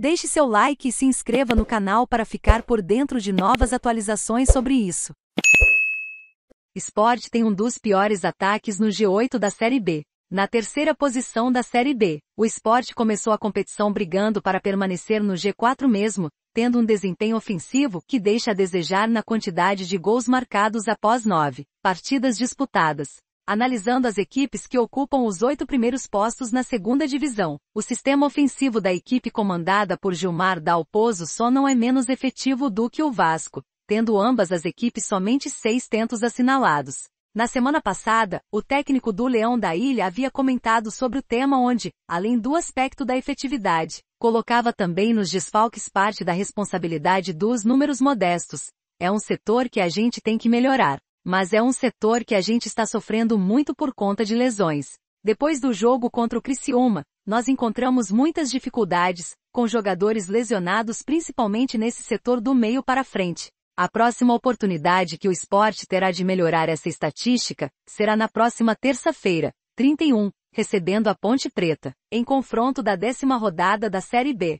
Deixe seu like e se inscreva no canal para ficar por dentro de novas atualizações sobre isso. Sport tem um dos piores ataques no G8 da Série B. Na terceira posição da Série B, o Sport começou a competição brigando para permanecer no G4 mesmo, tendo um desempenho ofensivo que deixa a desejar na quantidade de gols marcados após nove partidas disputadas. Analisando as equipes que ocupam os oito primeiros postos na segunda divisão, o sistema ofensivo da equipe comandada por Gilmar Dalpozo só não é menos efetivo do que o Vasco, tendo ambas as equipes somente seis tentos assinalados. Na semana passada, o técnico do Leão da Ilha havia comentado sobre o tema onde, além do aspecto da efetividade, colocava também nos desfalques parte da responsabilidade dos números modestos. É um setor que a gente tem que melhorar. Mas é um setor que a gente está sofrendo muito por conta de lesões. Depois do jogo contra o Criciúma, nós encontramos muitas dificuldades, com jogadores lesionados principalmente nesse setor do meio para frente. A próxima oportunidade que o esporte terá de melhorar essa estatística será na próxima terça-feira, 31, recebendo a Ponte Preta, em confronto da décima rodada da Série B.